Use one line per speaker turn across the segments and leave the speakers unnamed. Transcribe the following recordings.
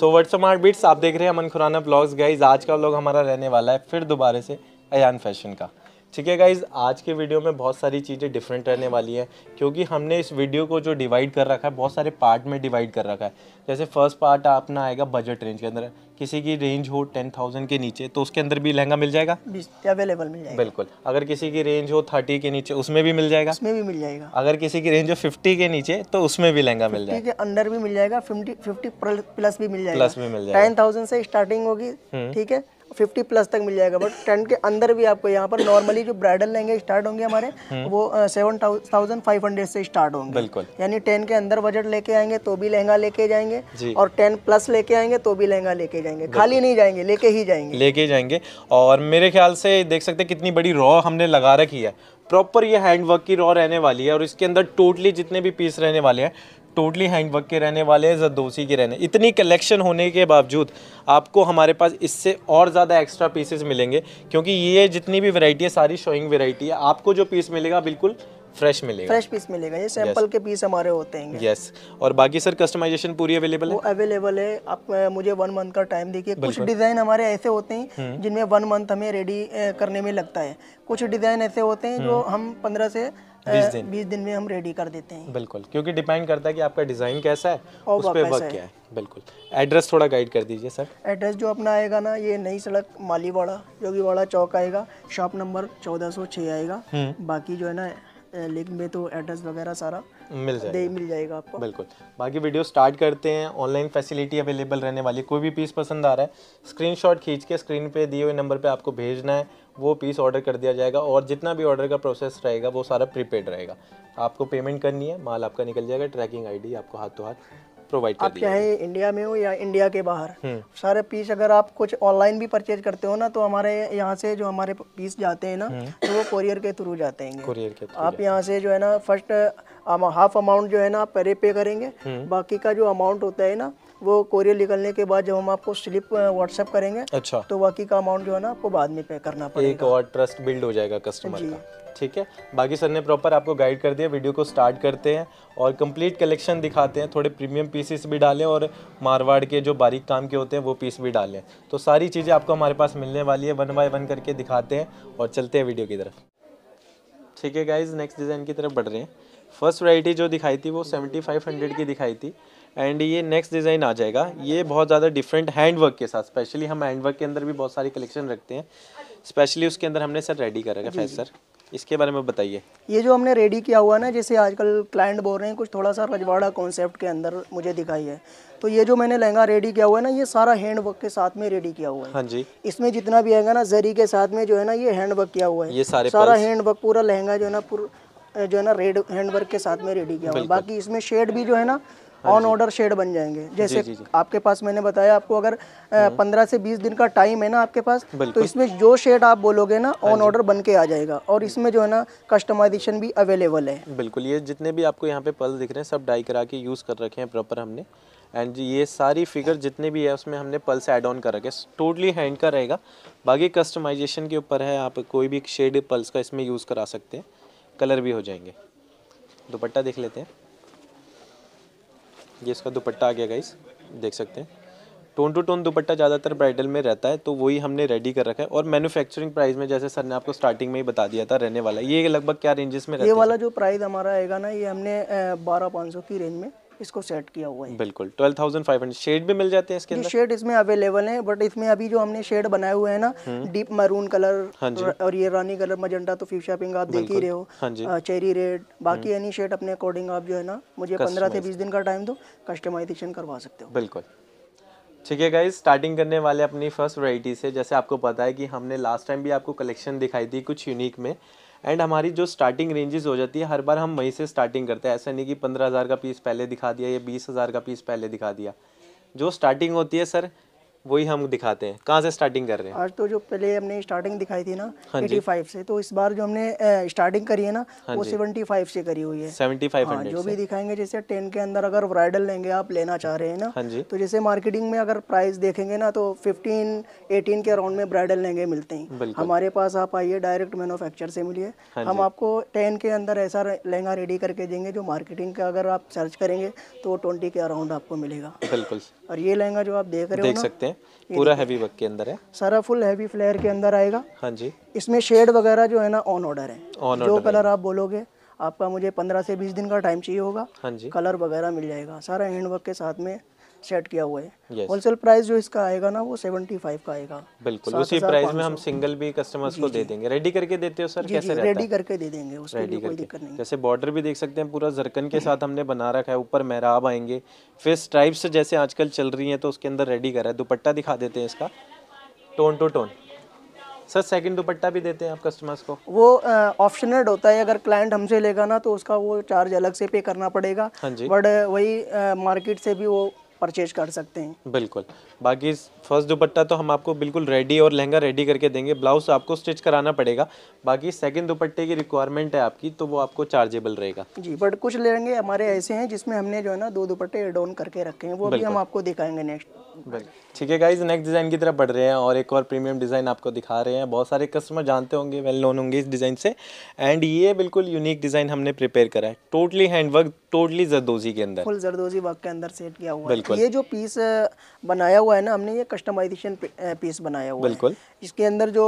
So word mart beats आप देख रहे हैं अमन खुराना ब्लॉग्स गाइज आज का ब्लॉग हमारा रहने वाला है फिर दोबारा से अन फैशन का ठीक है गाइज आज के वीडियो में बहुत सारी चीज़ें डिफरेंट रहने वाली है क्योंकि हमने इस वीडियो को जो डिवाइड कर रखा है बहुत सारे पार्ट में डिवाइड कर रखा है जैसे फर्स्ट पार्ट अपना आएगा बजट रेंज के अंदर किसी की रेंज हो टेन थाउजेंड के नीचे तो उसके अंदर भी लहंगा मिल जाएगा
अवेलेबल मिल जाएगा
बिल्कुल अगर किसी की रेंज हो थर्टी के नीचे उसमें भी मिल जाएगा उसमें भी मिल जाएगा अगर किसी की रेंज हो फिफ्टी के नीचे तो उसमें भी लहंगा मिल जाएगा
अंदर भी मिल जाएगा फिफ्टी प्लस भी मिल जाएगा प्लस भी मिल जाएगा टेन थाउजेंड से स्टार्टिंग होगी हम्म। ठीक है 50 प्लस तक मिल जाएगा बट टेन के अंदर भी आपको यहाँ पर नॉर्मली जो ब्राइडल लेंगे स्टार्ट होंगे हमारे हम्म। वो सेवन थाउजेंड फाइव हंड्रेड से स्टार्ट होंगे बिल्कुल यानी टेन के अंदर बजट लेके आएंगे तो भी लहंगा लेके जाएंगे और टेन प्लस लेके आएंगे तो भी लहंगा लेके जाएंगे खाली नहीं जाएंगे लेके ही जाएंगे
लेके जाएंगे और मेरे ख्याल से देख सकते कितनी बड़ी रॉ हमने लगा रखी है प्रॉपर ये हैंडवर्क की रॉ रहने वाली है और इसके अंदर टोटली जितने भी पीस रहने वाले हैं टोटली वर्क के रहने वाले हैं जरदोसी के रहने इतनी कलेक्शन होने के बावजूद आपको हमारे पास इससे और ज़्यादा एक्स्ट्रा पीसेस मिलेंगे क्योंकि ये जितनी भी वैरायटी है सारी शोइंग वैरायटी है आपको जो पीस मिलेगा बिल्कुल फ्रेश मिलेगा फ्रेश
पीस मिलेगा ये सैंपल yes. के पीस हमारे होते हैं
यस yes. और बाकी सर कस्टमाइजेशन पूरी अवेलेबल है
अवेलेबल है आप मुझे वन मंथ का टाइम देखिए कुछ डिज़ाइन हमारे ऐसे होते हैं हम्म। जिनमें वन मंथ हमें रेडी करने में लगता है कुछ डिज़ाइन ऐसे होते हैं हम्म। जो हम पंद्रह से बीस दिन बीस दिन में हम रेडी कर देते हैं
बिल्कुल क्योंकि डिपेंड करता है कि आपका डिज़ाइन कैसा है और उस पर वर्क क्या है बिल्कुल एड्रेस थोड़ा गाइड कर दीजिए सर
एड्रेस जो अपना आएगा ना ये नई सड़क मालीवाड़ा योगीवाड़ा चौक आएगा शॉप नंबर चौदह सौ छह आएगा हम्म। बाकी जो है ना लिंक में तो एड्रेस वगैरह सारा मिल जाएगा मिल जाएगा आपको
बिल्कुल बाकी वीडियो स्टार्ट करते हैं ऑनलाइन फैसिलिटी अवेलेबल रहने वाली कोई भी पीस पसंद आ रहा है स्क्रीनशॉट खींच के स्क्रीन पे दिए हुए नंबर पे आपको भेजना है वो पीस ऑर्डर कर दिया जाएगा और जितना भी ऑर्डर का प्रोसेस रहेगा वो सारा प्रीपेड रहेगा आपको पेमेंट करनी है माल आपका निकल जाएगा ट्रैकिंग आईडी आपको हाथों हाथ प्रोवाइड कर आप चाहे
इंडिया में हो या इंडिया के बाहर हम्म। सारे पीस अगर आप कुछ ऑनलाइन भी परचेज करते हो ना तो हमारे यहाँ से जो हमारे पीस जाते हैं ना हम्म। तो वो कोरियर के थ्रू जाते हैं के आप यहाँ से जो है ना फर्स्ट हाफ अमाउंट जो है ना आप पहले पे करेंगे हम्म। बाकी का जो अमाउंट होता है ना वो कोरियर निकलने के बाद जब हम आपको स्लिप व्हाट्सएप करेंगे अच्छा तो बाकी का अमाउंट जो है ना आपको बाद में पे करना पड़ेगा एक
और ट्रस्ट बिल्ड हो जाएगा कस्टमर का ठीक है बाकी सर ने प्रॉपर आपको गाइड कर दिया वीडियो को स्टार्ट करते हैं और कंप्लीट कलेक्शन दिखाते हैं थोड़े प्रीमियम पीसेस भी डालें और मारवाड़ के जो बारीक काम के होते हैं वो पीस भी डालें तो सारी चीज़ें आपको हमारे पास मिलने वाली है वन बाय वन करके दिखाते हैं और चलते हैं वीडियो की तरफ ठीक है गाइज नेक्स्ट डिज़ाइन की तरफ बढ़ रहे हैं फर्स्ट वराइटी जो दिखाई थी वो सेवेंटी फाइव हंड्रेड की दिखाई थी एंड ये नेक्स्ट डिज़ाइन आ जाएगा ये बहुत ज़्यादा डिफरेंट हैंड वर्क के साथ स्पेशली हम हैंड वर्क के अंदर भी बहुत सारी कलेक्शन रखते हैं स्पेशली उसके अंदर हमने सर रेडी कर रखा है सर इसके बारे में बताइए
ये जो हमने रेडी किया हुआ ना जैसे आजकल क्लाइंट बोल रहे हैं कुछ थोड़ा सा रजवाड़ा कॉन्सेप्ट के अंदर मुझे दिखाई है तो ये जो मैंने लहंगा रेडी किया हुआ है ना ये सारा हैंड वर्क के साथ में रेडी किया हुआ है हाँ जी इसमें जितना भी आएगा ना जरी के साथ में जो है ना ये हैंड वर्क किया हुआ है ये सारे सारा हैंड वर्क पूरा लहंगा जो है ना पूरा जो है ना रेड हैंड वर्क के साथ में रेडी किया हुआ है बाकी इसमें शेड भी जो है ना ऑन ऑर्डर शेड बन जाएंगे जैसे जी, जी, आपके पास मैंने बताया आपको अगर हम्म। पंद्रह से बीस दिन का टाइम है ना आपके पास तो इसमें जो शेड आप बोलोगे ना ऑन ऑर्डर बन के आ जाएगा और हम्म। इसमें जो है ना कस्टमाइजेशन भी अवेलेबल है
बिल्कुल ये जितने भी आपको यहाँ पे पल दिख रहे हैं सब डाई करा के यूज़ कर रखे हैं प्रॉपर हमने एंड ये सारी फिगर जितने भी है उसमें हमने पल्स एड ऑन कर रखे टोटली हैंड का रहेगा बाकी कस्टमाइजेशन के ऊपर है आप कोई भी शेड पल्स का इसमें यूज़ करा सकते हैं कलर भी हो जाएंगे दुपट्टा देख लेते हैं ये इसका दुपट्टा आ गया गाइस देख सकते हैं टोन टू टोन दुपट्टा ज़्यादातर ब्राइडल में रहता है तो वही हमने रेडी कर रखा है और मैन्युफैक्चरिंग प्राइस में जैसे सर ने आपको स्टार्टिंग में ही बता दिया था रहने वाला ये लगभग क्या रेंजेस में रहता ये वाला
जो प्राइस हमारा आएगा ना ये हमने बारह पाँच सौ की रेंज में इसको सेट किया हुआ है
बिल्कुल 12500 शेड भी मिल जाते हैं इसके अंदर शेड
इसमें अवेलेबल है बट इसमें अभी जो हमने शेड बनाए हुए हैं ना डीप मरून कलर हाँ और ये रानी कलर मजेंटा तो फ्यूशिया पिंक आप देख ही रहे हो हाँ चेरी रेड बाकी एनी हम्म। शेड अपने अकॉर्डिंग आप जो है ना मुझे पंद्रह से बीस दिन का टाइम दो कस्टमाइजेशन करवा सकते हो
बिल्कुल ठीक है गाइज स्टार्टिंग करने वाले अपनी फर्स्ट वैरायटी से जैसे आपको पता है कि हमने लास्ट टाइम भी आपको कलेक्शन दिखाई थी कुछ यूनिक में एंड हमारी जो स्टार्टिंग रेंजेस हो जाती है हर बार हम वहीं से स्टार्टिंग करते हैं ऐसा नहीं कि पंद्रह हज़ार का पीस पहले दिखा दिया या बीस हज़ार का पीस पहले दिखा दिया जो स्टार्टिंग होती है सर वही हम दिखाते हैं कहाँ से स्टार्टिंग कर रहे हैं
आज तो जो पहले हमने स्टार्टिंग दिखाई थी ना एटी हाँ फाइव से तो इस बार जो हमने स्टार्टिंग करी है ना हाँ वो सेवेंटी फाइव से करी हुई है सेवेंटी फाइव हाँ, जो भी दिखाएंगे जैसे टेन के अंदर अगर ब्राइडल लेंगे आप लेना चाह रहे हैं ना हाँ तो जैसे मार्केटिंग में अगर प्राइस देखेंगे ना तो फिफ्टीन एटीन के अराउंड में ब्राइडल लेंगे मिलते हैं हमारे पास आप आइए डायरेक्ट मैनुफेक्चर से मिलिए हम आपको टेन के अंदर ऐसा लहंगा रेडी करके देंगे जो मार्केटिंग का अगर आप सर्च करेंगे तो ट्वेंटी के अराउंड आपको मिलेगा बिल्कुल और ये लहंगा जो आप देख रहे हो देख सकते
हैं है पूरा हैवी वर्क के अंदर
है सारा फुल हैवी फ्लेयर के अंदर आएगा हाँ जी इसमें शेड वगैरह जो है ना ऑन ऑर्डर है ऑन जो कलर आप बोलोगे आपका मुझे पंद्रह से बीस दिन का टाइम चाहिए होगा हाँ जी कलर वगैरह मिल जाएगा सारा हैंड वर्क के साथ में सेट किया हुआ
है होलसेल
yes. प्राइस जो इसका आएगा ना वो 75 का आएगा बिल्कुल उसी प्राइस में हम
सिंगल भी कस्टमर्स को दे देंगे रेडी करके देते हो सर जी, कैसे रेडी
करके दे देंगे उसके लिए कोई दिक्कत नहीं
जैसे बॉर्डर भी देख सकते हैं पूरा जरकन के साथ हमने बना रखा है ऊपर मेहराब आएंगे फिर स्ट्राइप्स जैसे आजकल चल रही है तो उसके अंदर रेडी करा है दुपट्टा दिखा देते हैं इसका tone to tone sir second dupatta भी देते हैं आप कस्टमर्स को
वो ऑप्शनल होता है अगर क्लाइंट हमसे लेगा ना तो उसका वो चार्ज अलग से पे करना पड़ेगा बट हाँ वही आ, मार्केट से भी वो परचेज कर सकते हैं
बिल्कुल बाकी फर्स्ट दुपट्टा तो हम आपको बिल्कुल रेडी और लहंगा रेडी करके देंगे ब्लाउज आपको स्टिच कराना पड़ेगा बाकी सेकंड दुपट्टे की रिक्वायरमेंट है आपकी तो वो आपको चार्जेबल रहेगा
जी बट कुछ लेंगे हमारे ऐसे हैं जिसमें हमने जो है ना दो दुपट्टे एड ऑन करके रखे हैं वो भी हम आपको दिखाएंगे नेक्स्ट
ठीक है गाइज नेक्स्ट डिज़ाइन की तरफ बढ़ रहे हैं और एक और प्रीमियम डिज़ाइन आपको दिखा रहे हैं बहुत सारे कस्टमर जानते होंगे वेल नोन होंगे इस डिज़ाइन से एंड ये बिल्कुल यूनिक डिज़ाइन हमने प्रिपेयर करा है टोटली हैंडवर्क टोटली जरदोजी के अंदर फुल
जरदोजी वर्क के अंदर सेट किया हुआ बिल्कुल बिल्कुल ये जो पीस बनाया हुआ है ना हमने ये कस्टमाइजेशन पीस बनाया हुआ बिल्कुल है। इसके अंदर जो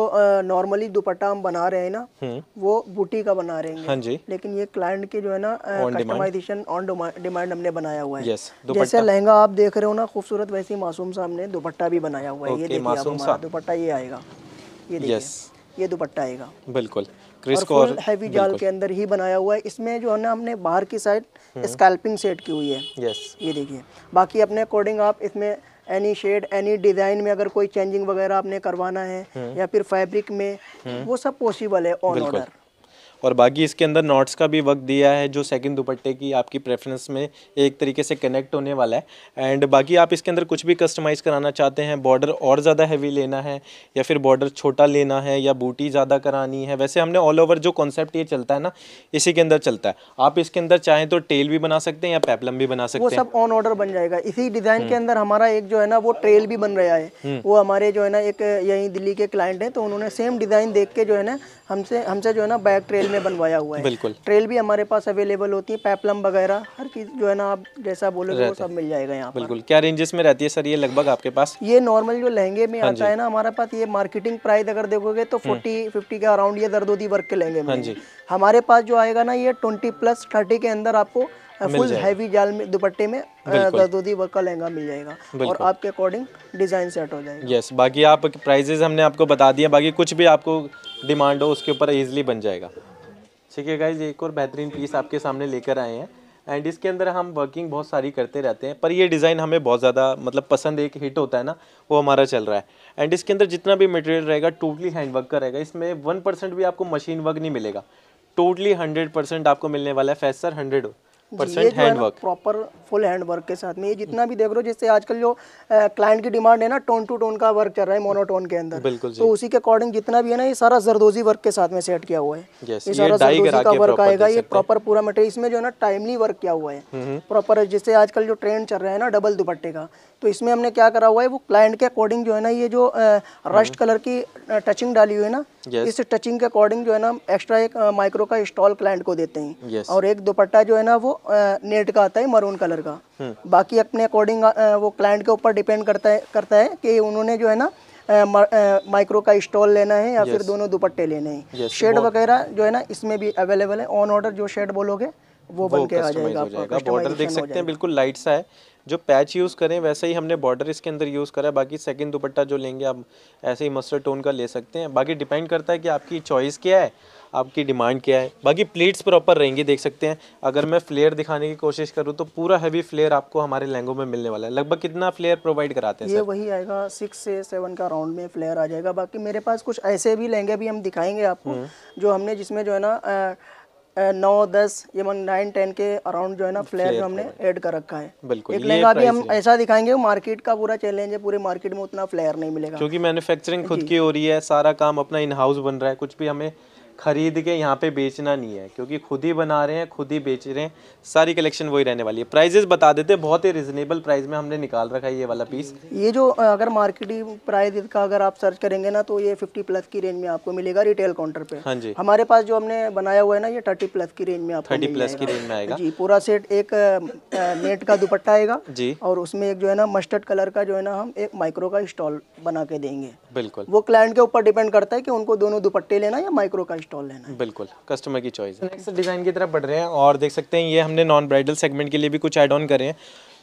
नॉर्मली दुपट्टा हम बना रहे हैं ना हम्म। वो बूटी का बना रहे हैं हाँ जी लेकिन ये क्लाइंट के जो है ना कस्टमाइजेशन ऑन डिमांड हमने बनाया हुआ है जैसे लहंगा आप देख रहे हो ना खूबसूरत वैसे मासूम सा हमने दुपट्टा भी बनाया हुआ है ये देखिए दुपट्टा ये आएगा ये देखिए ये दुपट्टा आएगा
बिल्कुल और हैवी जाल के
अंदर ही बनाया हुआ है इसमें जो है ना हमने बाहर की साइड स्कैल्पिंग सेट की हुई है यस ये देखिए बाकी अपने अकॉर्डिंग आप इसमें एनी शेड एनी डिज़ाइन में अगर कोई चेंजिंग वगैरह आपने करवाना है हम्म। या फिर फैब्रिक में हम्म। वो सब पॉसिबल है ऑन ऑर्डर
और बाकी इसके अंदर नॉट्स का भी वर्क दिया है जो सेकंड दुपट्टे की आपकी प्रेफरेंस में एक तरीके से कनेक्ट होने वाला है एंड बाकी आप इसके अंदर कुछ भी कस्टमाइज़ कराना चाहते हैं बॉर्डर और ज़्यादा हैवी लेना है या फिर बॉर्डर छोटा लेना है या बूटी ज़्यादा करानी है वैसे हमने ऑल ओवर जो कॉन्सेप्ट ये चलता है ना इसी के अंदर चलता है आप इसके अंदर चाहें तो टेल भी बना सकते हैं या पैपलम भी बना सकते हैं सब
ऑन ऑर्डर बन जाएगा इसी डिज़ाइन के हम्म। अंदर हमारा एक जो है ना वो ट्रेल भी बन रहा है हम्म। वो हमारे जो है ना एक यहीं दिल्ली के क्लाइंट हैं तो उन्होंने सेम डिज़ाइन देख के जो है ना हमसे हमसे जो है ना बैक ट्रेल में बनवाया हुआ है बिल्कुल ट्रेल भी हमारे पास अवेलेबल होती है पैपलम वगैरह हर चीज़ जो है ना आप जैसा बोलोगे वो सब मिल जाएगा यहाँ
बिल्कुल क्या रेंजेस में रहती है सर ये लगभग आपके पास ये
नॉर्मल जो लहंगे में हाँ आता है ना हमारे पास ये मार्केटिंग प्राइस अगर देखोगे तो फोर्टी हम्म। फिफ्टी के अराउंड ये दर्दोदी वर्क के लहंगे में हाँ हमारे पास जो आएगा ना ये ट्वेंटी प्लस थर्टी के अंदर आपको फुल हैवी जाल में दुपट्टे में दर्दोदी वर्क का लहंगा मिल जाएगा और आपके अकॉर्डिंग डिजाइन सेट हो जाएगा
यस बाकी आप प्राइजेज हमने आपको बता दिए बाकी कुछ भी आपको डिमांड हो उसके ऊपर इजिली बन जाएगा ठीक है गाइज एक और बेहतरीन पीस आपके सामने लेकर आए हैं एंड इसके अंदर हम वर्किंग बहुत सारी करते रहते हैं पर ये डिज़ाइन हमें बहुत ज़्यादा मतलब पसंद एक हिट होता है ना वो हमारा चल रहा है एंड इसके अंदर जितना भी मटेरियल रहेगा टोटली हैंड वर्क का रहेगा इसमें वन परसेंट भी आपको मशीन वर्क नहीं मिलेगा टोटली हंड्रेड परसेंट आपको मिलने वाला है फैसर hundred
percent hand work proper full hand work के साथ में ये जितना भी देख रहे हो जैसे आजकल जो क्लाइंट की डिमांड है ना टोन टू टोन का वर्क चल रहा है मोनोटोन के अंदर बिल्कुल तो उसी के अकॉर्डिंग जितना भी है ना ये सारा जरदोजी वर्क के साथ में सेट किया हुआ है ये सारा जरदोजी का वर्क आएगा ये प्रॉपर पूरा मटेरियल इसमें जो है ना टाइमली वर्क किया हुआ है प्रॉपर हम्म, हम्म। जैसे आजकल जो ट्रेंड चल रहा है ना डबल दुपट्टे का तो इसमें हमने क्या करा हुआ है वो क्लाइंट के अकॉर्डिंग जो है ना ये जो रस्ट हम्म। कलर की टचिंग डाली हुई है ना yes. इस टचिंग के अकॉर्डिंग जो है ना एक्स्ट्रा एक माइक्रो का स्टॉल क्लाइंट को देते हैं yes. और एक दुपट्टा जो है ना वो नेट का आता है मरून कलर का hmm. बाकी अपने अकॉर्डिंग वो क्लाइंट के ऊपर डिपेंड करता है करता है कि उन्होंने जो है ना माइक्रो का स्टॉल लेना है या yes. फिर दोनों दुपट्टे लेने हैं yes. शेड वगैरह जो है ना इसमें भी अवेलेबल है ऑन ऑर्डर जो शेड बोलोगे वो, वो बन के आ जाएगा, जाएगा। बॉर्डर देख सकते हैं
बिल्कुल लाइट सा है जो पैच यूज़ करें वैसे ही हमने बॉर्डर इसके अंदर यूज़ करा है बाकी सेकंड दुपट्टा जो लेंगे आप ऐसे ही मस्टर टोन का ले सकते हैं बाकी डिपेंड करता है कि आपकी चॉइस क्या है आपकी डिमांड क्या है बाकी प्लेट्स प्रॉपर रहेंगी देख सकते हैं अगर मैं फ्लेयर दिखाने की कोशिश करूँ तो पूरा हैवी फ्लेयर आपको हमारे लहंगों में मिलने वाला है लगभग कितना फ्लेयर प्रोवाइड कराते हैं ये
वही आएगा सिक्स से सेवन का राउंड में फ्लेयर आ जाएगा बाकी मेरे पास कुछ ऐसे भी लहंगे भी हम दिखाएंगे आपको हम्म। जो हमने जिसमें जो है ना नौ दस ये मन नाइन टेन के अराउंड जो है ना फ्लेयर जो हमने ऐड कर रखा है
बिल्कुल एक लहंगा भी हम ऐसा
दिखाएंगे मार्केट का पूरा चैलेंज है पूरे मार्केट में उतना फ्लेयर नहीं मिलेगा क्योंकि
मैन्युफैक्चरिंग खुद की हो रही है सारा काम अपना इन हाउस बन रहा है कुछ भी हमें ख़रीद के यहाँ पे बेचना नहीं है क्योंकि खुद ही बना रहे हैं खुद ही बेच रहे हैं सारी कलेक्शन वही रहने वाली है प्राइजेस बता देते बहुत ही रिजनेबल प्राइस में हमने निकाल रखा है ये वाला पीस
ये जो अगर मार्केटिंग प्राइस का अगर आप सर्च करेंगे ना तो ये फिफ्टी प्लस की रेंज में आपको मिलेगा रिटेल काउंटर पे हाँ जी हमारे पास जो हमने बनाया हुआ है ना ये थर्टी प्लस की रेंज में थर्टी प्लस की रेंज में आएगा जी पूरा सेट एक नेट का दुपट्टा आएगा जी और उसमें एक जो है ना मस्टर्ड कलर का जो है ना हम एक माइक्रो का स्टॉल बना के देंगे बिल्कुल वो क्लाइंट के ऊपर डिपेंड करता है की उनको दोनों दुपट्टे लेना या माइक्रो का स्टॉल लेना
है बिल्कुल कस्टमर की चॉइस नेक्स्ट डिज़ाइन की तरफ बढ़ रहे हैं और देख सकते हैं ये हमने नॉन ब्राइडल सेगमेंट के लिए भी कुछ ऐड ऑन करे हैं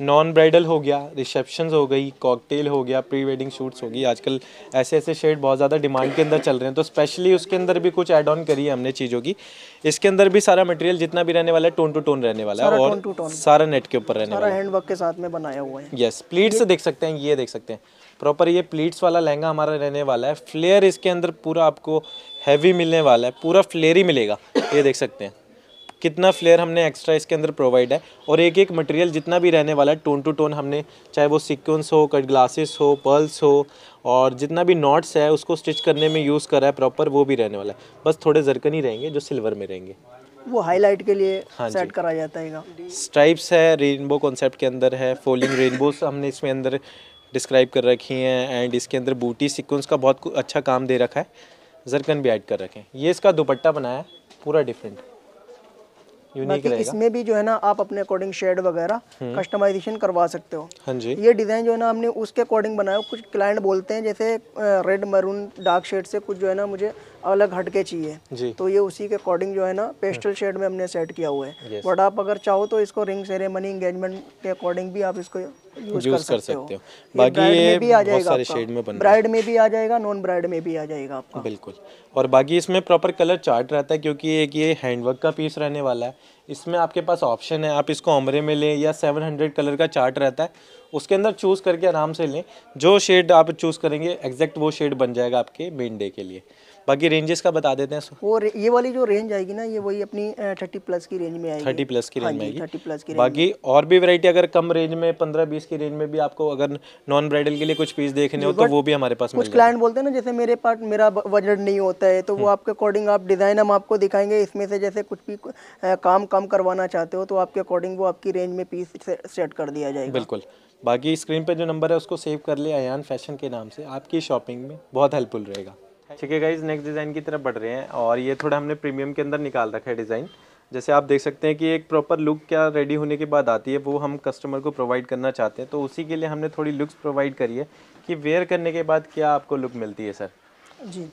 नॉन ब्राइडल हो गया रिसेप्शन हो गई कॉकटेल हो गया प्री वेडिंग शूट्स होगी आजकल ऐसे ऐसे शेड बहुत ज़्यादा डिमांड के अंदर चल रहे हैं तो स्पेशली उसके अंदर भी कुछ ऐड ऑन करी है हमने चीज़ों की इसके अंदर भी सारा मटेरियल जितना भी रहने वाला है टोन टू टोन रहने वाला है और सारा नेट के ऊपर रहने वाला
हैंडवर्क के साथ में बनाया हुआ है
यस प्लीट्स देख सकते हैं ये देख सकते हैं प्रॉपर ये प्लीट्स वाला लहंगा हमारा रहने वाला है फ्लेयर इसके अंदर पूरा आपको हैवी मिलने वाला है पूरा फ्लेयर ही मिलेगा ये देख सकते हैं कितना फ्लेयर हमने एक्स्ट्रा इसके अंदर प्रोवाइड है और एक एक मटेरियल जितना भी रहने वाला है टोन टू टोन हमने चाहे वो सिक्वेंस हो कट ग्लासेस हो पर्ल्स हो और जितना भी नॉट्स है उसको स्टिच करने में यूज़ करा है प्रॉपर वो भी रहने वाला है बस थोड़े जरकन ही रहेंगे जो सिल्वर में रहेंगे
वो हाईलाइट के लिए हाँ सेट करा जाता है
स्ट्राइप्स है रेनबो कॉन्सेप्ट के अंदर है फोलिंग रेनबोस हमने इसमें अंदर डिस्क्राइब कर रखी हैं एंड इसके अंदर बूटी सिक्वेंस का बहुत अच्छा काम दे रखा है जरकन भी ऐड कर रखें ये इसका दुपट्टा बनाया पूरा डिफरेंट यूनिक इसमें
भी जो है ना आप अपने अकॉर्डिंग शेड वगैरह कस्टमाइजेशन हम्म। करवा सकते हो हाँ जी ये डिज़ाइन जो है ना हमने उसके अकॉर्डिंग बनाया कुछ क्लाइंट बोलते हैं जैसे रेड मरून डार्क शेड से कुछ जो है ना मुझे अलग हटके चाहिए तो ये उसी के अकॉर्डिंग जो है ना पेस्टल शेड हाँ। में हमने सेट किया हुआ है बट आप अगर चाहो तो इसको रिंग सेरेमनी इंगेजमेंट के अकॉर्डिंग भी आप इसको यूज कर सकते, हो बाकी ये भी आ जाएगा सारे शेड में ब्राइड में भी आ जाएगा नॉन ब्राइड में भी आ जाएगा आपका
बिल्कुल और बाकी इसमें प्रॉपर कलर चार्ट रहता है क्योंकि एक ये हैंडवर्क का पीस रहने वाला है इसमें आपके पास ऑप्शन है आप इसको ऑमरे में लें या 700 कलर का चार्ट रहता है उसके अंदर चूज़ करके आराम से लें जो शेड आप चूज़ करेंगे एग्जैक्ट वो शेड बन जाएगा आपके मेन डे के लिए बाकी रेंजेस का बता देते हैं
और ये वाली जो रेंज आएगी ना ये वही अपनी थर्टी प्लस की रेंज में आएगी थर्टी प्लस की रेंज हाँ में आएगी थर्टी प्लस की बाकी
और भी वैरायटी अगर कम रेंज में पंद्रह बीस की रेंज में भी आपको अगर नॉन ब्राइडल के लिए कुछ पीस देखने हो तो वो भी हमारे पास कुछ क्लाइंट
बोलते हैं ना जैसे मेरे पास मेरा बजट नहीं होता है तो वो हम्म। आपके अकॉर्डिंग आप डिज़ाइन हम आपको दिखाएंगे इसमें से जैसे कुछ भी काम कम करवाना चाहते हो तो आपके अकॉर्डिंग वो आपकी रेंज में पीस सेट कर दिया जाएगा बिल्कुल
बाकी स्क्रीन पे जो नंबर है उसको सेव कर ले अन फैशन के नाम से आपकी शॉपिंग में बहुत हेल्पफुल रहेगा ठीक है गाइज नेक्स्ट डिज़ाइन की तरफ बढ़ रहे हैं और ये थोड़ा हमने प्रीमियम के अंदर निकाल रखा है डिज़ाइन जैसे आप देख सकते हैं कि एक प्रॉपर लुक क्या रेडी होने के बाद आती है वो हम कस्टमर को प्रोवाइड करना चाहते हैं तो उसी के लिए हमने थोड़ी लुक्स प्रोवाइड करी है कि वेयर करने के बाद क्या आपको लुक मिलती है सर
जी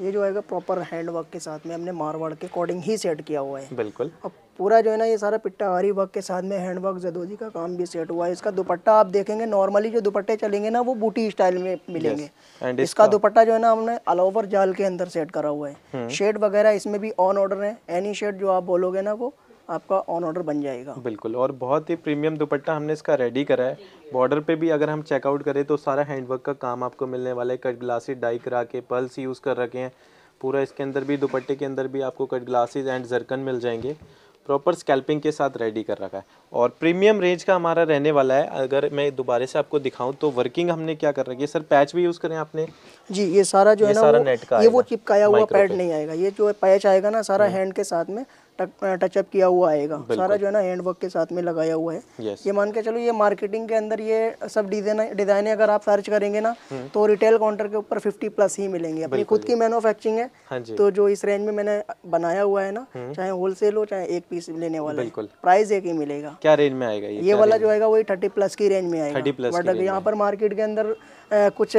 ये जो है प्रॉपर हैंड वर्क के साथ में हमने मारवाड़ के अकॉर्डिंग ही सेट किया हुआ है बिल्कुल अब पूरा जो है ना ये सारा पिट्टा हरी वर्क के साथ में हैंड वर्क जदोजी का काम भी सेट हुआ है इसका दुपट्टा आप देखेंगे नॉर्मली जो दुपट्टे चलेंगे ना वो बूटी स्टाइल में मिलेंगे
yes. इसका दुपट्टा
जो है ना हमने ऑल जाल के अंदर सेट करा हुआ है शेड हम्म। वगैरह इसमें भी ऑन ऑर्डर है एनी शेड जो आप बोलोगे ना वो आपका ऑन ऑर्डर बन जाएगा
बिल्कुल और बहुत ही प्रीमियम दुपट्टा हमने इसका रेडी करा है बॉर्डर पे भी अगर हम चेकआउट करें तो सारा हैंडवर्क का काम आपको मिलने वाला है कट ग्लासेस डाई करा के पल्स यूज़ कर रखे हैं पूरा इसके अंदर भी दुपट्टे के अंदर भी आपको कट ग्लासेज एंड जरकन मिल जाएंगे प्रॉपर स्कैल्पिंग के साथ रेडी कर रखा है और प्रीमियम रेंज का हमारा रहने वाला है अगर मैं दोबारा से आपको दिखाऊं तो वर्किंग हमने क्या कर रखी है सर पैच भी यूज़ करें आपने
जी ये सारा जो है ना सारा वो, नेट का ये वो चिपकाया हुआ पैड नहीं आएगा ये जो पैच आएगा ना सारा हैंड हम्म। के साथ में टचअप किया हुआ आएगा सारा जो है ना हैंडवर्क के साथ में लगाया हुआ है ये मान के चलो ये मार्केटिंग के अंदर ये सब डिजाइन डिजाइने अगर आप सर्च करेंगे ना हम्म। तो रिटेल काउंटर के ऊपर 50 प्लस ही मिलेंगे अपनी खुद की मैन्युफैक्चरिंग है हाँ तो जो इस रेंज में मैंने बनाया हुआ है ना हम्म। चाहे होलसेल हो चाहे एक पीस लेने वाला प्राइस एक ही मिलेगा
क्या रेंज में आएगा ये वाला जो
है वही थर्टी प्लस की रेंज में आएगा बट यहाँ पर मार्केट के अंदर कुछ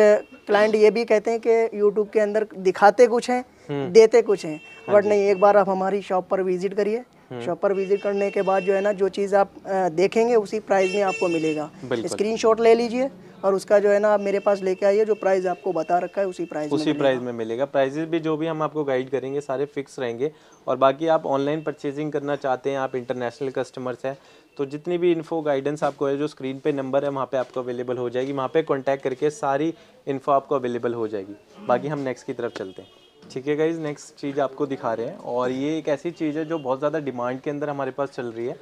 क्लाइंट ये भी कहते हैं कि यूट्यूब के अंदर दिखाते कुछ हैं हम्म। देते कुछ हैं बट हाँ नहीं एक बार आप हमारी शॉप पर विजिट करिए शॉप हम्म। पर विजिट करने के बाद जो है ना जो चीज़ आप देखेंगे उसी प्राइस में आपको मिलेगा स्क्रीन ले लीजिए और उसका जो है ना आप मेरे पास लेके आइए जो प्राइस आपको बता रखा है उसी प्राइस उसी में प्राइस
में मिलेगा प्राइजेस भी जो भी हम आपको गाइड करेंगे सारे फिक्स रहेंगे और बाकी आप ऑनलाइन परचेजिंग करना चाहते हैं आप इंटरनेशनल कस्टमर्स हैं तो जितनी भी इन्फो गाइडेंस आपको है जो स्क्रीन पे नंबर है वहाँ पे आपको अवेलेबल हो जाएगी वहाँ पे कांटेक्ट करके सारी इन्फो आपको अवेलेबल हो जाएगी बाकी हम नेक्स्ट की तरफ चलते हैं ठीक है गाइज नेक्स्ट चीज़ आपको दिखा रहे हैं और ये एक ऐसी चीज़ है जो बहुत ज़्यादा डिमांड के अंदर हमारे पास चल रही है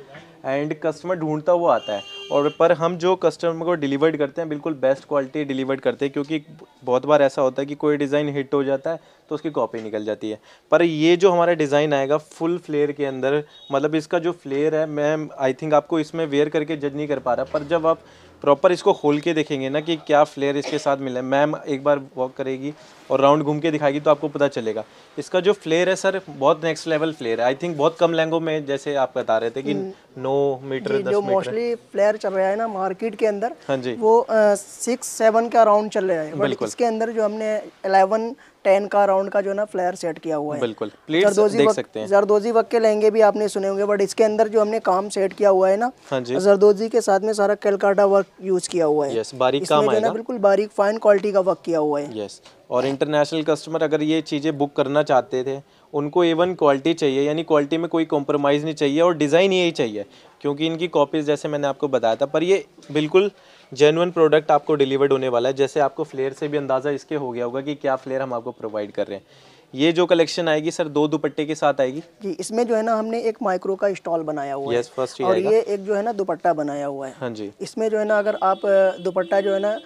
एंड कस्टमर ढूंढता हुआ आता है और पर हम जो कस्टमर को डिलीवर्ड करते हैं बिल्कुल बेस्ट क्वालिटी डिलीवर्ड करते हैं क्योंकि बहुत बार ऐसा होता है कि कोई डिज़ाइन हिट हो जाता है तो उसकी कॉपी निकल जाती है पर ये जो हमारा डिज़ाइन आएगा फुल फ्लेयर के अंदर मतलब इसका जो फ्लेयर है मैं आई थिंक आपको इसमें वेयर करके जज नहीं कर पा रहा पर जब आप प्रॉपर इसको खोल के देखेंगे ना कि क्या फ्लेयर इसके साथ मिला है मैम एक बार वॉक करेगी और राउंड घूम के दिखाएगी तो आपको पता चलेगा इसका जो फ्लेयर है सर बहुत नेक्स्ट लेवल फ्लेयर है आई थिंक बहुत कम लैंगो में जैसे आप बता रहे थे कि हम्म। नो मीटर जो मोस्टली
फ्लेयर चल रहा है ना मार्केट के अंदर हाँ जी वो सिक्स सेवन का राउंड चल रहा है बट इसके अंदर जो हमने अलेवन टेन का राउंड का जो ना फ्लेयर सेट किया हुआ है बिल्कुल
जरदोजी देख सकते हैं
जरदोजी वक के लहंगे भी आपने सुने होंगे बट इसके अंदर जो हमने काम सेट किया हुआ है ना हाँ जरदोजी के साथ में सारा कलकाटा वर्क यूज किया हुआ है yes, बारीक काम आएगा ना बिल्कुल बारीक फाइन क्वालिटी का वर्क किया हुआ है
yes, और इंटरनेशनल कस्टमर अगर ये चीज़ें बुक करना चाहते थे उनको एवन क्वालिटी चाहिए यानी क्वालिटी में कोई कॉम्प्रोमाइज़ नहीं चाहिए और डिज़ाइन यही चाहिए क्योंकि इनकी कॉपीज़ जैसे मैंने आपको बताया था पर ये बिल्कुल जेनुअन प्रोडक्ट आपको डिलीवर्ड होने वाला है जैसे आपको फ्लेयर से भी अंदाज़ा इसके हो गया होगा कि क्या फ्लेयर हम आपको प्रोवाइड कर रहे हैं ये जो कलेक्शन आएगी सर दो दुपट्टे के साथ आएगी
जी इसमें जो है ना हमने एक माइक्रो का स्टॉल बनाया हुआ yes, है और ये एक जो है ना दुपट्टा बनाया हुआ है हाँ जी इसमें जो है ना अगर आप दुपट्टा जो है ना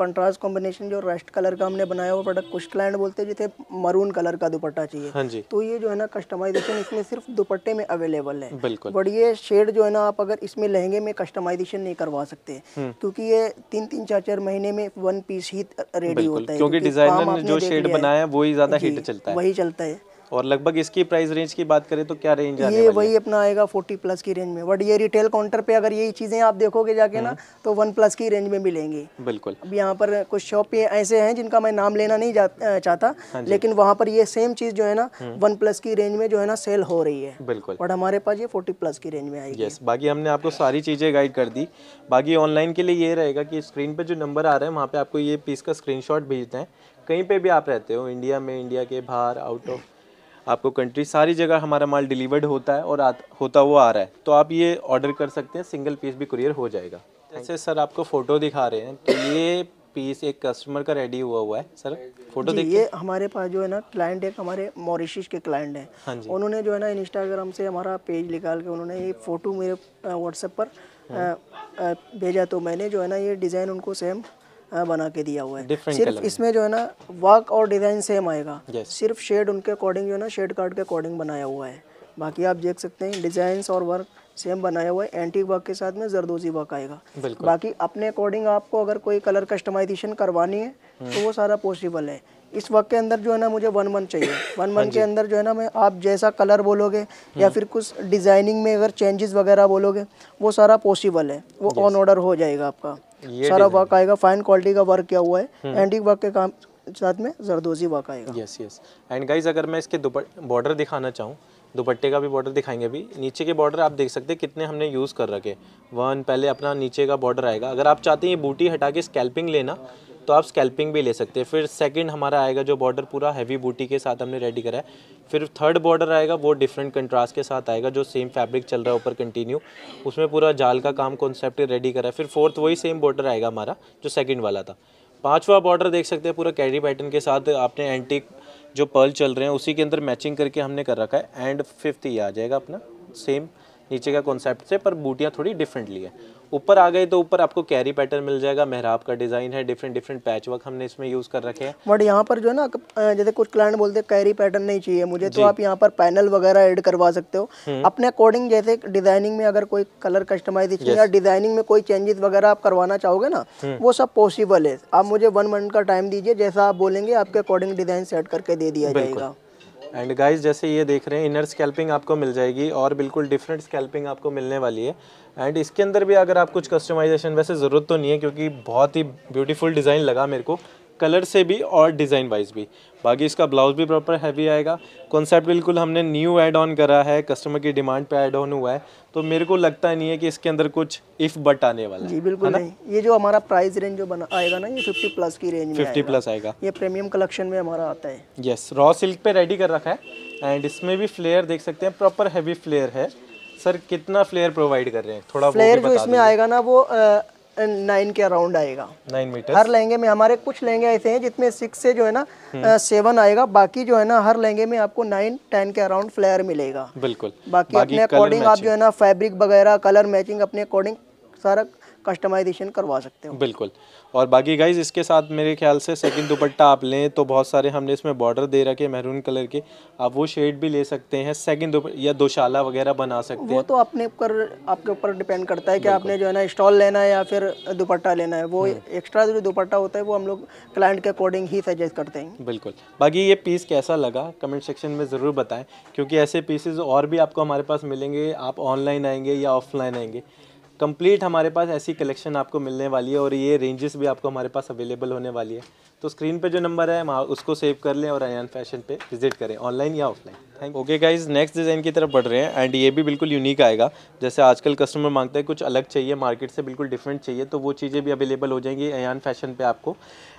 कंट्रास्ट कॉम्बिनेशन जो रेस्ट कलर का हमने बनाया हुआ प्रोडक्ट कुछ क्लाइंट बोलते हैं जिसे मरून कलर का दुपट्टा चाहिए हाँ जी तो ये जो है ना कस्टमाइजेशन इसमें सिर्फ दुपट्टे में अवेलेबल है बिल्कुल बट ये शेड जो है ना आप अगर इसमें लहंगे में कस्टमाइजेशन नहीं करवा सकते हम्म। क्योंकि ये तीन तीन चार चार महीने में वन पीस ही रेडी होता है क्योंकि डिजाइनर जो शेड बनाया वही ज्यादा हिट चलता है वही चलता है
और लगभग इसकी प्राइस रेंज की बात करें तो क्या रेंज आने ये वही
अपना आएगा 40 प्लस की रेंज में बट ये रिटेल काउंटर पे अगर यही चीज़ें आप देखोगे जाके ना हम्म। तो वन प्लस की रेंज में मिलेंगे बिल्कुल अब यहाँ पर कुछ शॉप ऐसे हैं जिनका मैं नाम लेना नहीं चाहता हाँ लेकिन वहाँ पर ये सेम चीज़ जो है ना वन हम्म। प्लस की रेंज में जो है ना सेल हो रही है बिल्कुल बट हमारे पास ये फोर्टी प्लस की रेंज में आएगी
बाकी हमने आपको सारी चीज़ें गाइड कर दी बाकी ऑनलाइन के लिए ये रहेगा की स्क्रीन पर जो नंबर आ रहे हैं वहाँ पे आपको ये पीस का स्क्रीन भेजते हैं कहीं पे भी आप रहते हो इंडिया में इंडिया के बाहर आउट ऑफ आपको कंट्री सारी जगह हमारा माल डिलीवर्ड होता है और आ, होता हुआ आ रहा है तो आप ये ऑर्डर कर सकते हैं सिंगल पीस भी कुरियर हो जाएगा जैसे सर आपको फ़ोटो दिखा रहे हैं तो ये पीस एक कस्टमर का रेडी हुआ हुआ है सर फोटो देखिए ये
हमारे पास जो है ना क्लाइंट एक हमारे मॉरिशस के क्लाइंट हैं हाँ उन्होंने जो है ना इंस्टाग्राम से हमारा पेज निकाल के उन्होंने ये फ़ोटो मेरे व्हाट्सएप पर हाँ। आ, आ, भेजा तो मैंने जो है ना ये डिज़ाइन उनको सेम बना के दिया हुआ है सिर्फ इसमें जो है ना वर्क और डिज़ाइन सेम आएगा सिर्फ शेड उनके अकॉर्डिंग जो है ना शेड कार्ड के अकॉर्डिंग बनाया हुआ है बाकी आप देख सकते हैं डिजाइन और वर्क सेम बनाया हुआ है एंटीक वर्क के साथ में जरदोजी वर्क आएगा बाकी अपने अकॉर्डिंग आपको अगर कोई कलर कस्टमाइजेशन करवानी है हम्म। तो वो सारा पॉसिबल है इस वक्त के अंदर जो है ना मुझे वन मंथ चाहिए वन मंथ हाँ के अंदर जो है ना मैं आप जैसा कलर बोलोगे या हम्म। फिर कुछ डिज़ाइनिंग में अगर चेंजेस वगैरह बोलोगे वो सारा पॉसिबल है वो ऑन ऑर्डर हो जाएगा आपका सारा वर्क आएगा फाइन क्वालिटी का वर्क किया हुआ है एंटीक हम्म। वर्क के काम साथ में जरदोजी वर्क आएगा
यस यस एंड गाइज अगर मैं इसके बॉर्डर दिखाना चाहूँ दुपट्टे का भी बॉर्डर दिखाएंगे अभी नीचे के बॉर्डर आप देख सकते हैं कितने हमने यूज़ कर रखे वन पहले अपना नीचे का बॉर्डर आएगा अगर आप चाहते हैं ये बूटी हटा के स्कैल्पिंग लेना तो आप स्कैल्पिंग भी ले सकते हैं फिर सेकंड हमारा आएगा जो बॉर्डर पूरा हैवी बूटी के साथ हमने रेडी करा है फिर थर्ड बॉर्डर आएगा वो डिफरेंट कंट्रास्ट के साथ आएगा जो सेम फैब्रिक चल रहा है ऊपर कंटिन्यू उसमें पूरा जाल का काम कॉन्सेप्ट रेडी करा है फिर फोर्थ वही सेम बॉर्डर आएगा हमारा जो सेकेंड वाला था पाँचवा बॉर्डर देख सकते हैं पूरा कैरी पैटर्न के साथ आपने एंटी जो पर्ल चल रहे हैं उसी के अंदर मैचिंग करके हमने कर रखा है एंड फिफ्थ ये आ जाएगा अपना सेम नीचे का कॉन्सेप्ट से पर बूटियाँ थोड़ी डिफरेंटली है ऊपर आ गए तो ऊपर आपको कैरी पैटर्न मिल जाएगा मेहराब का डिज़ाइन है डिफरेंट डिफरेंट पैच वर्क हमने इसमें यूज़ कर रखे हैं
बट यहाँ पर जो है ना जैसे कुछ क्लाइंट बोलते हैं कैरी पैटर्न नहीं चाहिए मुझे तो आप यहाँ पर पैनल वगैरह एड करवा सकते हो हम्म। अपने अकॉर्डिंग जैसे डिज़ाइनिंग में अगर कोई कलर कस्टमाइजेशन या डिज़ाइनिंग में कोई चेंजेस वगैरह आप करवाना चाहोगे ना हम्म। वो सब पॉसिबल है आप मुझे वन मंथ का टाइम दीजिए जैसा आप बोलेंगे आपके अकॉर्डिंग डिज़ाइन सेट करके दे दिया जाएगा
एंड गाइस जैसे ये देख रहे हैं इनर स्कैल्पिंग आपको मिल जाएगी और बिल्कुल डिफरेंट स्कैल्पिंग आपको मिलने वाली है एंड इसके अंदर भी अगर आप कुछ कस्टमाइजेशन वैसे ज़रूरत तो नहीं है क्योंकि बहुत ही ब्यूटीफुल डिज़ाइन लगा मेरे को कलर से भी और डिज़ाइन वाइज भी बाकी इसका ब्लाउज भी प्रॉपर हैवी आएगा कॉन्सेप्ट बिल्कुल हमने न्यू एड ऑन करा है कस्टमर की डिमांड पे एड ऑन हुआ है तो मेरे को लगता नहीं है कि इसके अंदर कुछ इफ बट आने वाला जी
बिल्कुल नहीं ये जो हमारा प्राइस रेंज जो बना आएगा ना ये 50 प्लस की रेंज 50 में प्लस आएगा ये प्रीमियम कलेक्शन में हमारा आता है
यस रॉ सिल्क पे रेडी कर रखा है एंड इसमें भी फ्लेयर देख सकते हैं प्रॉपर हैवी फ्लेयर है सर कितना फ्लेयर प्रोवाइड कर रहे हैं थोड़ा फ्लेयर जो इसमें आएगा
ना वो नाइन के अराउंड आएगा नाइन मीटर हर लहंगे में हमारे कुछ लहंगे ऐसे हैं जिसमें सिक्स से जो है ना सेवन हम्म। आएगा बाकी जो है ना हर लहंगे में आपको नाइन टेन के अराउंड फ्लेयर मिलेगा बिल्कुल बाकी, बाकी अपने अकॉर्डिंग आप जो है ना फैब्रिक वगैरह कलर मैचिंग अपने अकॉर्डिंग सारा कस्टमाइजेशन करवा सकते हो
बिल्कुल और बाकी गाइज इसके साथ मेरे ख्याल से सेकंड दुपट्टा आप लें तो बहुत सारे हमने इसमें बॉर्डर दे रखे मेहरून कलर के आप वो शेड भी ले सकते हैं सेकंड या दोशाला वगैरह बना सकते हैं वो
तो अपने ऊपर आपके ऊपर डिपेंड करता है कि आपने जो है ना स्टॉल लेना है या फिर दुपट्टा लेना है वो एक्स्ट्रा हम्म। जो दुपट्टा होता है वो हम लोग क्लाइंट के अकॉर्डिंग ही सजेस्ट करते हैं
बिल्कुल बाकी ये पीस कैसा लगा कमेंट सेक्शन में ज़रूर बताएँ क्योंकि ऐसे पीसेज और भी आपको हमारे पास मिलेंगे आप ऑनलाइन आएंगे या ऑफलाइन आएंगे कंप्लीट हमारे पास ऐसी कलेक्शन आपको मिलने वाली है और ये रेंजेस भी आपको हमारे पास अवेलेबल होने वाली है तो स्क्रीन पे जो नंबर है उसको सेव कर लें और अन फैशन पे विजिट करें ऑनलाइन या offline thank okay guys next design की तरफ बढ़ रहे हैं एंड ये भी बिल्कुल यूनिक आएगा जैसे आजकल कस्टमर मांगते हैं कुछ अलग चाहिए मार्केट से बिल्कुल डिफरेंट चाहिए तो वो चीज़ें भी अवेलेबल हो जाएंगी अन फैशन पर आपको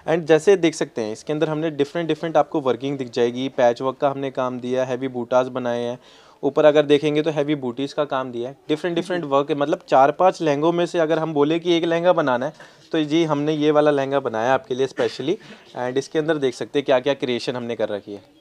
एंड जैसे देख सकते हैं इसके अंदर हमने डिफरेंट डिफरेंट आपको वर्किंग दिख जाएगी पैच वर्क का हमने काम दिया हैवी बूटाज बनाए हैं ऊपर अगर देखेंगे तो हैवी बूटीज़ का काम दिया है डिफरेंट डिफरेंट वर्क है मतलब चार पांच लहंगों में से अगर हम बोले कि एक लहंगा बनाना है तो जी हमने ये वाला लहंगा बनाया आपके लिए स्पेशली एंड इसके अंदर देख सकते हैं क्या क्या क्रिएशन हमने कर रखी है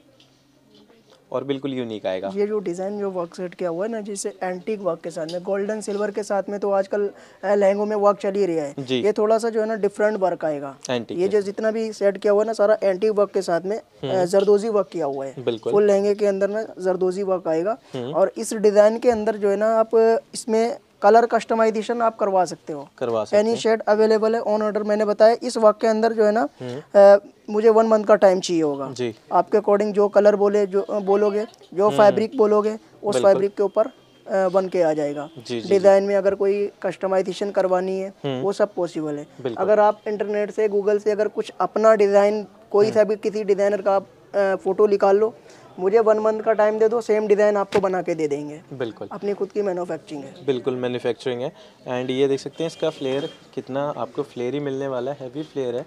और बिल्कुल यूनिक आएगा
ये जो डिज़ाइन जो वर्क सेट किया हुआ है ना जिसे एंटीक वर्क के साथ में गोल्डन सिल्वर के साथ में तो आजकल लहंगों में वर्क चल ही रहा है जी। ये थोड़ा सा जो है ना डिफरेंट वर्क आएगा ये जो जितना भी सेट किया हुआ है ना सारा एंटीक वर्क के साथ में हम्म। जरदोजी वर्क किया हुआ है फुल लहंगे के अंदर ना जरदोजी वर्क आएगा हम्म। और इस डिज़ाइन के अंदर जो है ना आप इसमें कलर कस्टमाइजेशन आप करवा सकते हो करवा सकते एनी शेड अवेलेबल है ऑन ऑर्डर मैंने बताया इस वक्त के अंदर जो है ना हम्म। मुझे वन मंथ का टाइम चाहिए होगा जी आपके अकॉर्डिंग जो कलर बोले जो बोलोगे जो फैब्रिक हम्म। बोलोगे उस फैब्रिक के ऊपर बन के आ जाएगा डिजाइन में अगर कोई कस्टमाइजेशन करवानी है हम्म। वो सब पॉसिबल है अगर आप इंटरनेट से गूगल से अगर कुछ अपना डिजाइन कोई सा भी किसी डिजाइनर का आप फोटो निकाल लो मुझे वन मंथ का टाइम दे दो सेम डिज़ाइन आपको बना के दे देंगे बिल्कुल अपनी खुद की मैनुफैक्चरिंग है
बिल्कुल मैन्युफैक्चरिंग है एंड ये देख सकते हैं इसका फ्लेयर कितना आपको फ्लेयर ही मिलने वाला हैवी फ्लेयर है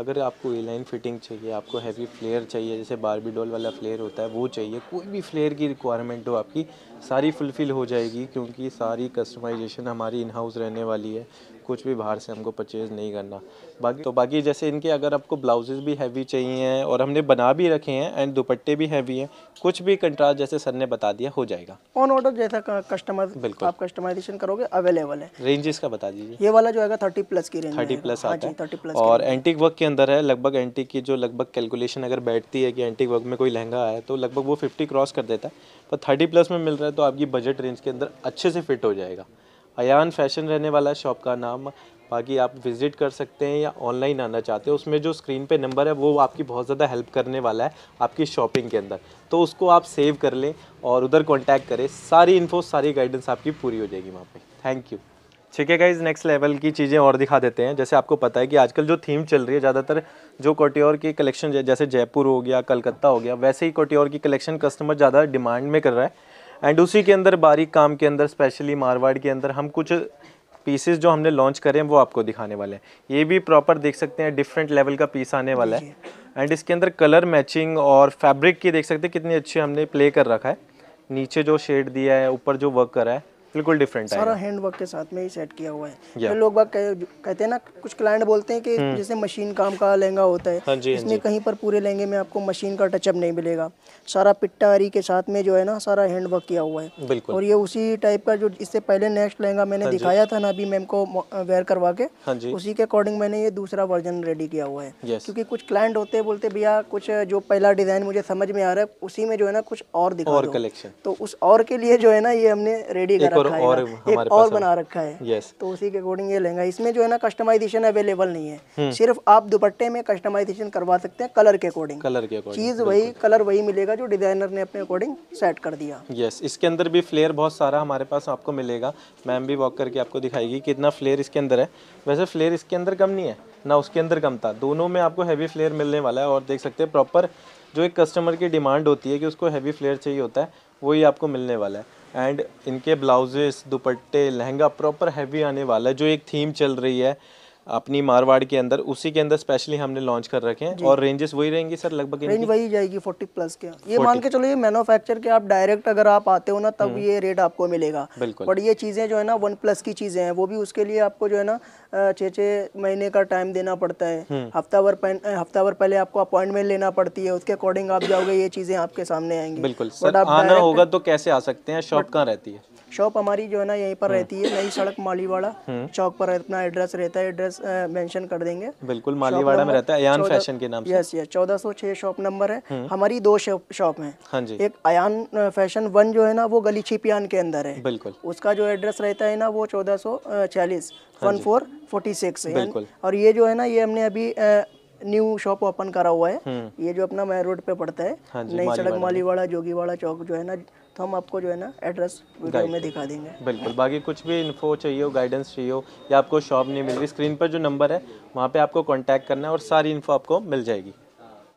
अगर आपको ए लाइन फिटिंग चाहिए आपको हैवी फ्लेयर चाहिए जैसे बारबी डॉल वाला फ्लेयर होता है वो चाहिए कोई भी फ्लेयर की रिक्वायरमेंट हो आपकी सारी फुलफ़िल हो जाएगी क्योंकि सारी कस्टमाइजेशन हमारी इन हाउस रहने वाली है कुछ भी बाहर से हमको परचेज़ नहीं करना बाकी तो बाकी जैसे इनके अगर आपको ब्लाउजेज़ भी हैवी चाहिए हैं और हमने बना भी रखे हैं एंड दुपट्टे भी हैवी हैं कुछ भी कंट्रास्ट जैसे सर ने बता दिया हो जाएगा
ऑन ऑर्डर जैसा कस्टमर बिल्कुल आप कस्टमाइजेशन करोगे अवेलेबल है
रेंजेस का बता दीजिए ये
वाला जो हाँ है थर्टी प्लस की रेंज थर्टी प्लस आता है प्लस और
एंटिक वर्क के अंदर है लगभग एंटिक की जो लगभग कैलकुलेशन अगर बैठती है कि एंटिक वर्क में कोई लहंगा आया तो लगभग वो फिफ्टी क्रॉस कर देता है पर थर्टी प्लस में मिल रहा है है तो आपकी बजट रेंज के अंदर अच्छे से फिट हो जाएगा अयान फैशन रहने वाला शॉप का नाम बाकी आप विज़िट कर सकते हैं या ऑनलाइन आना चाहते हैं उसमें जो स्क्रीन पे नंबर है वो आपकी बहुत ज़्यादा हेल्प करने वाला है आपकी शॉपिंग के अंदर तो उसको आप सेव कर लें और उधर कॉन्टैक्ट करें सारी इन्फो सारी गाइडेंस आपकी पूरी हो जाएगी वहाँ पर थैंक यू ठीक है गाइज नेक्स्ट लेवल की चीज़ें और दिखा देते हैं जैसे आपको पता है कि आजकल जो थीम चल रही है ज़्यादातर जो कोटियोर की कलेक्शन जैसे जयपुर हो गया कलकत्ता हो गया वैसे ही कोटियोर की कलेक्शन कस्टमर ज़्यादा डिमांड में कर रहा है एंड उसी के अंदर बारीक काम के अंदर स्पेशली मारवाड़ के अंदर हम कुछ पीसेस जो हमने लॉन्च करे हैं वो आपको दिखाने वाले हैं ये भी प्रॉपर देख सकते हैं डिफरेंट लेवल का पीस आने वाला है एंड इसके अंदर कलर मैचिंग और फैब्रिक की देख सकते हैं कितनी अच्छी हमने प्ले कर रखा है नीचे जो शेड दिया है ऊपर जो वर्क करा है बिल्कुल डिफरेंट सारा
हैंड वर्क के साथ में ही सेट किया हुआ है yeah. लोग कह, कहते हैं ना कुछ क्लाइंट बोलते हैं कि hmm. जैसे मशीन काम का लहंगा होता है हाँ जी, हाँ इसमें हाँ कहीं पर पूरे लहंगे में आपको मशीन का टचअप नहीं मिलेगा सारा पिट्टारी के साथ में जो है ना सारा हैंड वर्क किया हुआ है और ये उसी टाइप का जो इससे पहले नेक्स्ट लहंगा मैंने हाँ दिखाया था ना अभी मैम को वेयर करवा के हाँ उसी के अकॉर्डिंग मैंने ये दूसरा वर्जन रेडी किया हुआ है क्योंकि कुछ क्लाइंट होते हैं बोलते भैया कुछ जो पहला डिजाइन मुझे समझ में आ रहा है उसी में जो है ना कुछ और दिखा और कलेक्शन तो उस और के लिए जो है ना ये हमने रेडी करा और, और हमारे और बना रखा है यस तो उसी के अकॉर्डिंग ये लहंगा इसमें जो है ना कस्टमाइजेशन अवेलेबल नहीं है हम्म। सिर्फ आप दुपट्टे में कस्टमाइजेशन करवा सकते हैं कलर के अकॉर्डिंग
कलर के अकॉर्डिंग चीज वही
कलर वही मिलेगा जो डिजाइनर ने अपने अकॉर्डिंग सेट कर दिया
यस इसके अंदर भी फ्लेयर बहुत सारा हमारे पास आपको मिलेगा मैम भी वॉक करके आपको दिखाएगी कितना फ्लेयर इसके अंदर है वैसे फ्लेयर इसके अंदर कम नहीं है ना उसके अंदर कम था दोनों में आपको हैवी फ्लेयर मिलने वाला है और देख सकते हैं प्रॉपर जो एक कस्टमर की डिमांड होती है कि उसको हैवी फ्लेयर चाहिए होता है वही आपको मिलने वाला है एंड इनके ब्लाउजेस दुपट्टे लहंगा प्रॉपर हैवी आने वाला है जो एक थीम चल रही है अपनी मारवाड़ के अंदर उसी के अंदर स्पेशली हमने लॉन्च कर रखे हैं और रेंजेस वही रहेंगी सर लगभग रेंज वही
जाएगी 40 प्लस के ये मान के चलो ये मैन्युफैक्चर के आप डायरेक्ट अगर आप आते हो ना तब हम्म। ये रेट आपको मिलेगा बिल्कुल बट ये चीज़ें जो है ना वन प्लस की चीज़ें हैं वो भी उसके लिए आपको जो है ना छे छे महीने का टाइम देना पड़ता है हम्म। हफ्ता भर हफ्ता भर पहले आपको अपॉइंटमेंट लेना पड़ती है उसके अकॉर्डिंग आप जाओगे ये चीज़ें आपके सामने आएंगी बिल्कुल सर होगा
तो कैसे आ सकते हैं शॉप कहाँ रहती है
शॉप हमारी जो है ना यहीं पर हम्म। रहती है नई सड़क मालीवाड़ा हम्म। चौक पर अपना एड्रेस रहता है एड्रेस मेंशन कर देंगे
बिल्कुल मालीवाड़ा में रहता है अयान फैशन के नाम यस
यस चौदह सौ छह शॉप नंबर है हम्म। हमारी दो शॉप है हाँ एक अयान फैशन वन जो है ना वो गली छिपियान के अंदर है बिल्कुल उसका जो एड्रेस रहता है ना वो चौदह सौ चालीस हाँ वन फोर फोर्टी सिक्स और ये जो है ना ये हमने अभी न्यू शॉप ओपन करा हुआ है ये जो अपना मैं रोड पे पड़ता है हाँ नई सड़क मालीवाड़ा जोगीवाड़ा चौक जो है ना तो हम आपको जो है ना एड्रेस वीडियो में दिखा देंगे बिल्कुल
बाकी कुछ भी इन्फो चाहिए हो गाइडेंस चाहिए हो या आपको शॉप नहीं मिल रही स्क्रीन पर जो नंबर है वहाँ पर आपको कॉन्टैक्ट करना है और सारी इन्फो आपको मिल जाएगी